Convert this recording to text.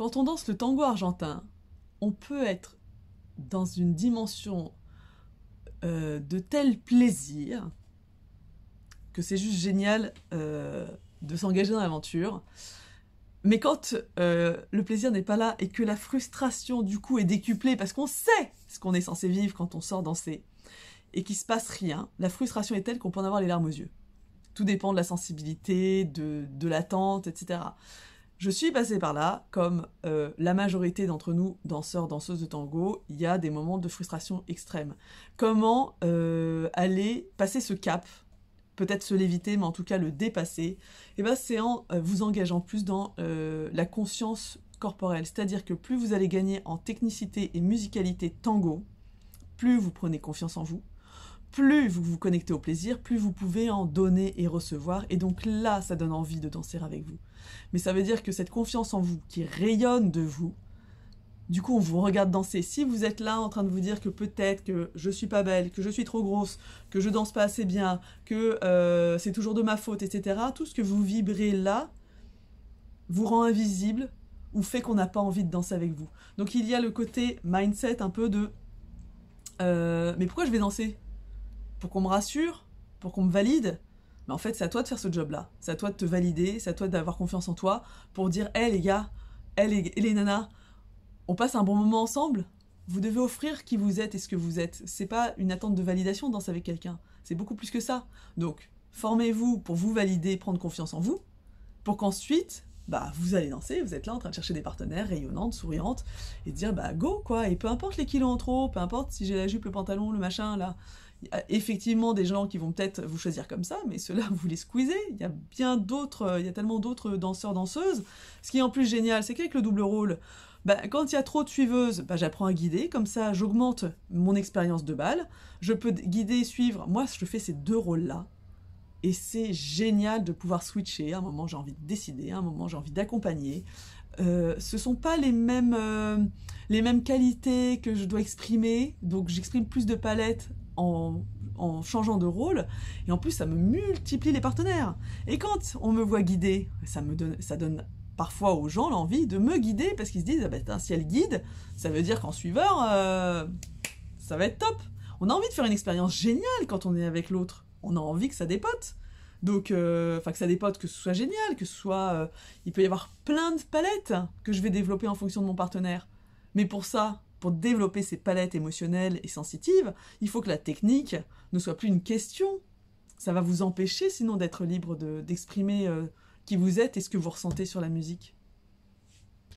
Quand on danse le tango argentin, on peut être dans une dimension euh, de tel plaisir que c'est juste génial euh, de s'engager dans l'aventure. Mais quand euh, le plaisir n'est pas là et que la frustration du coup est décuplée parce qu'on sait ce qu'on est censé vivre quand on sort danser et qu'il se passe rien, la frustration est telle qu'on peut en avoir les larmes aux yeux. Tout dépend de la sensibilité, de l'attente, etc. Je suis passée par là, comme euh, la majorité d'entre nous, danseurs, danseuses de tango, il y a des moments de frustration extrême. Comment euh, aller passer ce cap peut-être se l'éviter, mais en tout cas le dépasser, et eh ben c'est en euh, vous engageant plus dans la conscience corporelle. C'est-à-dire que plus vous allez gagner en technicité et musicalité tango, plus vous prenez confiance en vous, plus vous vous connectez au plaisir, plus vous pouvez en donner et recevoir. Et donc là, ça donne envie de danser avec vous. Mais ça veut dire que cette confiance en vous qui rayonne de vous, du coup, on vous regarde danser. Si vous êtes là en train de vous dire que peut-être que je suis pas belle, que je suis trop grosse, que je danse pas assez bien, que euh, c'est toujours de ma faute, etc., tout ce que vous vibrez là vous rend invisible ou fait qu'on n'a pas envie de danser avec vous. Donc il y a le côté mindset un peu de euh, mais pourquoi je vais danser pour qu'on me rassure, pour qu'on me valide. Mais en fait, c'est à toi de faire ce job-là. C'est à toi de te valider, c'est à toi d'avoir confiance en toi pour dire Hé les gars, hé hey, les, nanas, on passe un bon moment ensemble. Vous devez offrir qui vous êtes et ce que vous êtes. C'est pas une attente de validation danser avec quelqu'un. C'est beaucoup plus que ça. Donc, formez-vous pour vous valider, prendre confiance en vous, pour qu'ensuite, bah, vous allez danser, vous êtes là en train de chercher des partenaires rayonnantes, souriantes, et dire bah go quoi, et peu importe les kilos en trop, peu importe si j'ai la jupe, le pantalon, le machin là, il y a effectivement des gens qui vont peut-être vous choisir comme ça, mais cela là vous les squeezez. Il y a bien d'autres, euh, il y a tellement d'autres danseurs, danseuses. Ce qui est en plus génial, c'est qu'avec le double rôle, bah, quand il y a trop de suiveuses, bah, j'apprends à guider, comme ça j'augmente mon expérience de balle, je peux guider, et suivre, moi je fais ces deux rôles-là, et c'est génial de pouvoir switcher, à un moment j'ai envie de décider, à un moment j'ai envie d'accompagner, euh, ce sont pas les mêmes, euh, les mêmes qualités que je dois exprimer, donc j'exprime plus de palettes en, changeant de rôle. Et en plus, ça me multiplie les partenaires. Et quand on me voit guider, ça me donne, ça donne parfois aux gens l'envie de me guider parce qu'ils se disent ah ben, si elle guide, ça veut dire qu'en suiveur, euh, ça va être top. On a envie de faire une expérience géniale quand on est avec l'autre. On a envie que ça dépote. Donc, euh, enfin que ça dépote, que ce soit génial, que ce soit, euh, il peut y avoir plein de palettes que je vais développer en fonction de mon partenaire. Mais pour ça, pour développer ces palettes émotionnelles et sensitives, il faut que la technique ne soit plus une question. Ça va vous empêcher sinon d'être libre d'exprimer euh, qui vous êtes et ce que vous ressentez sur la musique.